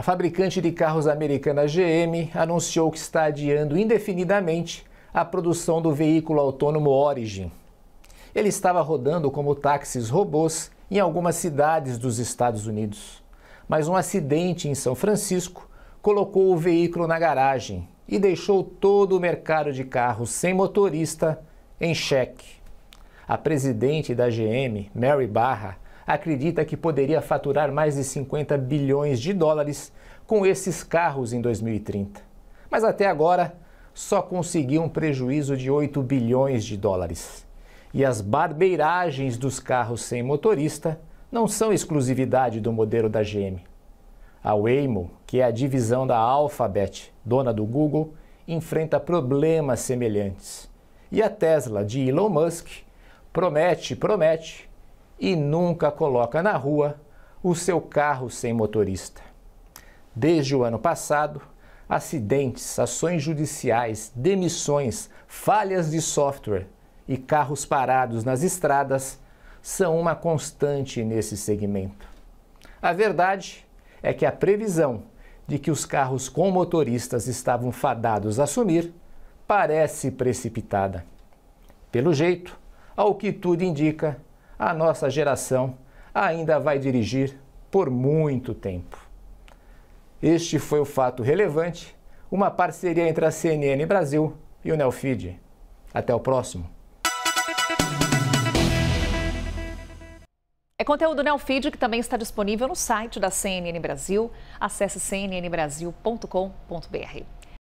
A fabricante de carros americana GM anunciou que está adiando indefinidamente a produção do veículo autônomo Origin. Ele estava rodando como táxis robôs em algumas cidades dos Estados Unidos, mas um acidente em São Francisco colocou o veículo na garagem e deixou todo o mercado de carros sem motorista em xeque. A presidente da GM, Mary Barra, acredita que poderia faturar mais de 50 bilhões de dólares com esses carros em 2030. Mas até agora, só conseguiu um prejuízo de 8 bilhões de dólares. E as barbeiragens dos carros sem motorista não são exclusividade do modelo da GM. A Waymo, que é a divisão da Alphabet, dona do Google, enfrenta problemas semelhantes. E a Tesla de Elon Musk promete, promete, e nunca coloca na rua o seu carro sem motorista. Desde o ano passado, acidentes, ações judiciais, demissões, falhas de software e carros parados nas estradas são uma constante nesse segmento. A verdade é que a previsão de que os carros com motoristas estavam fadados a sumir parece precipitada. Pelo jeito, ao que tudo indica, a nossa geração ainda vai dirigir por muito tempo. Este foi o fato relevante, uma parceria entre a CNN Brasil e o Nelfeed. Até o próximo. É conteúdo Nelfeed que também está disponível no site da CNN Brasil. Acesse cnnbrasil.com.br.